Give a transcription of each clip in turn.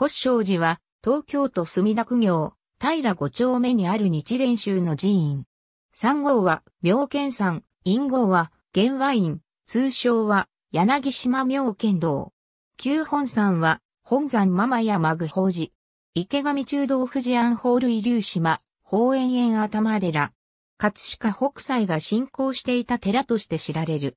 星証寺は、東京都墨田区行、平5丁目にある日蓮宗の寺院。三号は、妙見山、陰号は、玄和院、通称は、柳島妙見堂。旧本山は、本山ママやマグ法寺。池上中道富士安法類流島、法園園頭寺。葛飾北斎が信仰していた寺として知られる。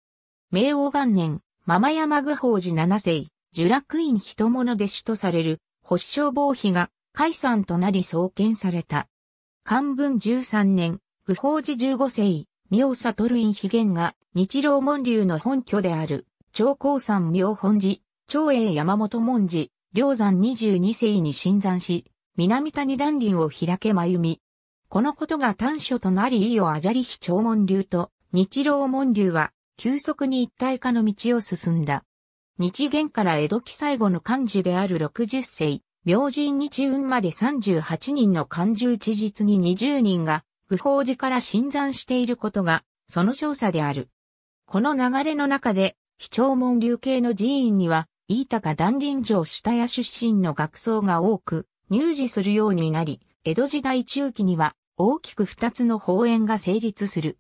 明王元年、ママヤマグ法寺七世、樹楽院人物弟子とされる、発症防費が解散となり創建された。漢文13年、愚法寺15世、明悟院秘言が日露門流の本拠である、長高山明本寺、長英山本門寺、梁山22世に新山し、南谷段林を開け眉み。このことが短所となり伊予あじゃり非長門流と日露門流は急速に一体化の道を進んだ。日元から江戸期最後の漢字である60世、明神日運まで38人の漢字一実に20人が、不法寺から新参していることが、その少佐である。この流れの中で、非長門流系の寺院には、飯高団林城下屋出身の学僧が多く、入寺するようになり、江戸時代中期には、大きく二つの法園が成立する。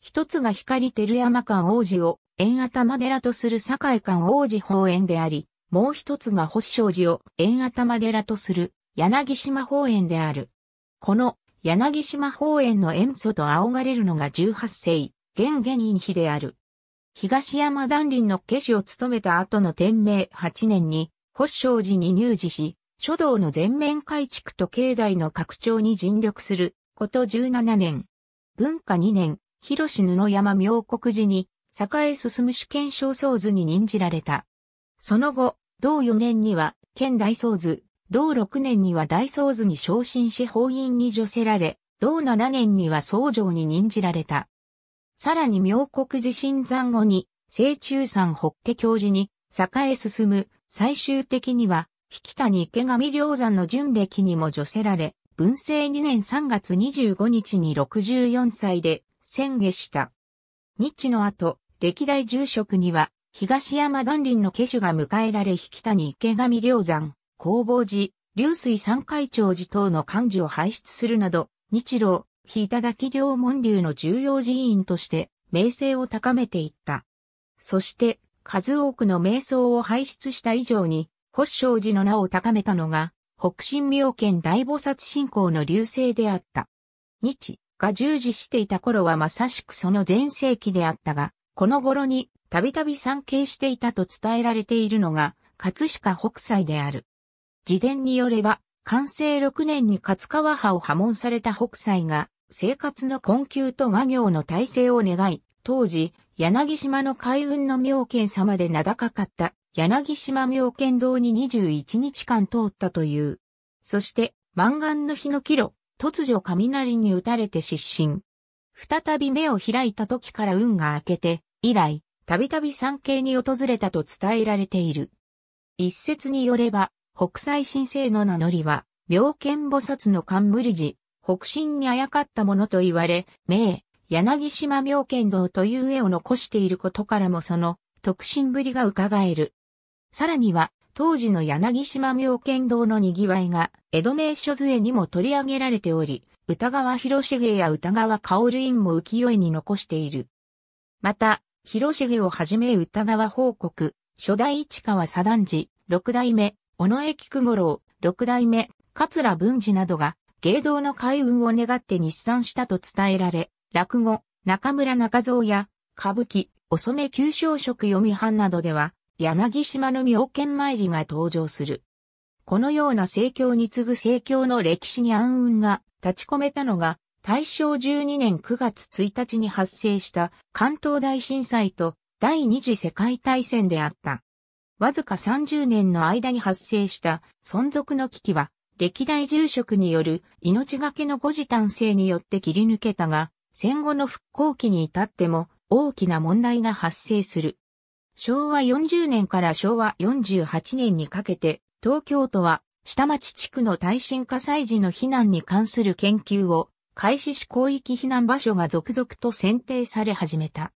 一つが光照山間王子を、縁頭寺とする堺館王子法園であり、もう一つが星祥寺を縁頭寺とする柳島法園である。この柳島法園の塩素と仰がれるのが18世、玄玄人妃である。東山段林の家主を務めた後の天明8年に、星祥寺に入寺し、書道の全面改築と境内の拡張に尽力すること17年。文化2年、広志布山妙国寺に栄進む主権小僧図に任じられた。その後、同4年には、県大僧図、同6年には大僧図に昇進し法院に除せられ、同7年には僧城に任じられた。さらに妙国地震山後に、清中山北家教授に、栄進む、最終的には、引谷池上良山の巡歴にも除せられ、文政2年3月25日に64歳で、宣下した。日の後、歴代住職には、東山団林の家主が迎えられ引谷池上梁山、工房寺、流水三会長寺等の幹事を輩出するなど、日露、日頂両門流の重要寺院として、名声を高めていった。そして、数多くの瞑想を輩出した以上に、北昌寺の名を高めたのが、北新妙見大菩薩信仰の流星であった。日が従事していた頃はまさしくその前世紀であったが、この頃にたびたび参詣していたと伝えられているのが、葛飾北斎である。自伝によれば、完成6年に勝川派を破門された北斎が、生活の困窮と画業の体制を願い、当時、柳島の海運の妙見様で名高かった、柳島妙見堂に21日間通ったという。そして、満願の日の帰路、突如雷に打たれて失神。再び目を開いた時から運が明けて、以来、たびたび参詣に訪れたと伝えられている。一説によれば、北斎神聖の名乗りは、妙見菩薩の冠寺、北進にあやかったものと言われ、名、柳島妙見堂という絵を残していることからもその、特進ぶりが伺える。さらには、当時の柳島妙見堂の賑わいが、江戸名所図絵にも取り上げられており、歌川広重や歌川薫院も浮世絵に残している。また、広重をはじめ歌川報告、初代市川左段次、六代目、尾上菊五郎、六代目、桂文治などが、芸道の開運を願って日産したと伝えられ、落語、中村中蔵や、歌舞伎、遅め旧小食読み版などでは、柳島の妙見参りが登場する。このような盛況に次ぐ盛況の歴史に暗雲が立ち込めたのが、大正12年9月1日に発生した関東大震災と第二次世界大戦であった。わずか30年の間に発生した存続の危機は、歴代住職による命がけの誤時短制によって切り抜けたが、戦後の復興期に至っても大きな問題が発生する。昭和40年から昭和48年にかけて、東京都は下町地区の耐震火災時の避難に関する研究を開始し広域避難場所が続々と選定され始めた。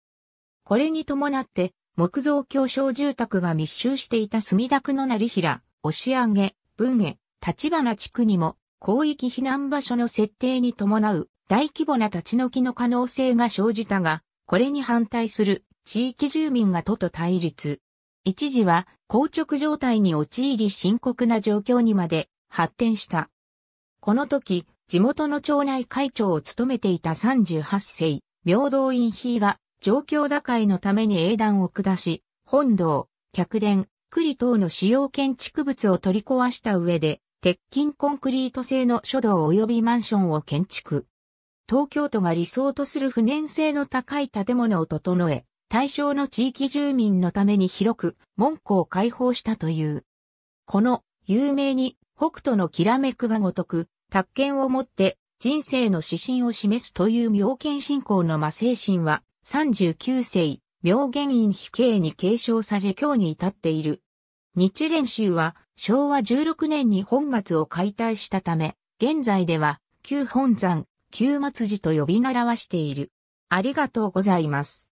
これに伴って、木造狭小住宅が密集していた墨田区の成平、押上、文下、立花地区にも、広域避難場所の設定に伴う大規模な立ち退きの可能性が生じたが、これに反対する地域住民が都と対立。一時は硬直状態に陥り深刻な状況にまで発展した。この時、地元の町内会長を務めていた38世、平等院妃が状況打開のために英断を下し、本堂、客殿、栗等の主要建築物を取り壊した上で、鉄筋コンクリート製の書道及びマンションを建築。東京都が理想とする不燃性の高い建物を整え、対象の地域住民のために広く門戸を開放したという。この有名に北斗のきらめくがごとく宅見をもって人生の指針を示すという妙見信仰の魔精神は、39世、妙言院比慶に継承され今日に至っている。日蓮宗は昭和16年に本末を解体したため、現在では旧本山、旧末寺と呼び習わしている。ありがとうございます。